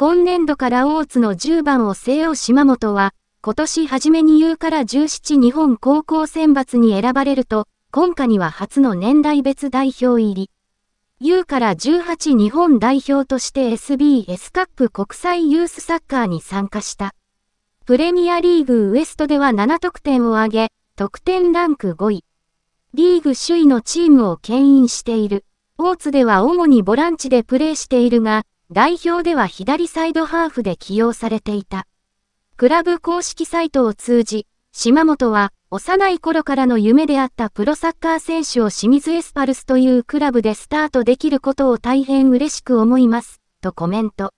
今年度から大津の10番を負う島本は、今年初めに U から17日本高校選抜に選ばれると、今夏には初の年代別代表入り。U から18日本代表として SBS カップ国際ユースサッカーに参加した。プレミアリーグウエストでは7得点を挙げ、得点ランク5位。リーグ首位のチームを牽引している。大津では主にボランチでプレーしているが、代表では左サイドハーフで起用されていた。クラブ公式サイトを通じ、島本は幼い頃からの夢であったプロサッカー選手を清水エスパルスというクラブでスタートできることを大変嬉しく思います、とコメント。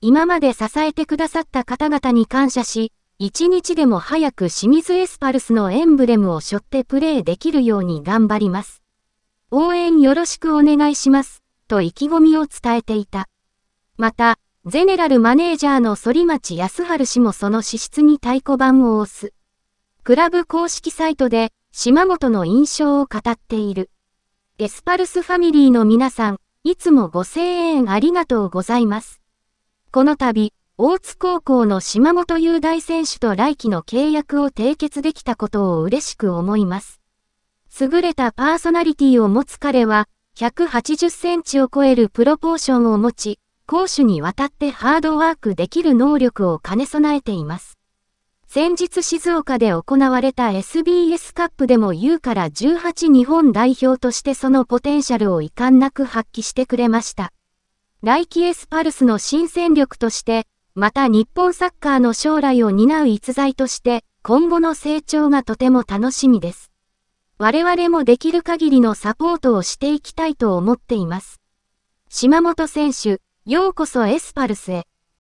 今まで支えてくださった方々に感謝し、一日でも早く清水エスパルスのエンブレムを背負ってプレーできるように頑張ります。応援よろしくお願いします、と意気込みを伝えていた。また、ゼネラルマネージャーの反町康春氏もその資質に太鼓判を押す。クラブ公式サイトで、島本の印象を語っている。エスパルスファミリーの皆さん、いつもご声援ありがとうございます。この度、大津高校の島本雄大選手と来季の契約を締結できたことを嬉しく思います。優れたパーソナリティを持つ彼は、180センチを超えるプロポーションを持ち、攻守にわたってハードワークできる能力を兼ね備えています。先日静岡で行われた SBS カップでも U から18日本代表としてそのポテンシャルを遺憾なく発揮してくれました。来季エスパルスの新戦力として、また日本サッカーの将来を担う逸材として、今後の成長がとても楽しみです。我々もできる限りのサポートをしていきたいと思っています。島本選手、ようこそエスパルスへ。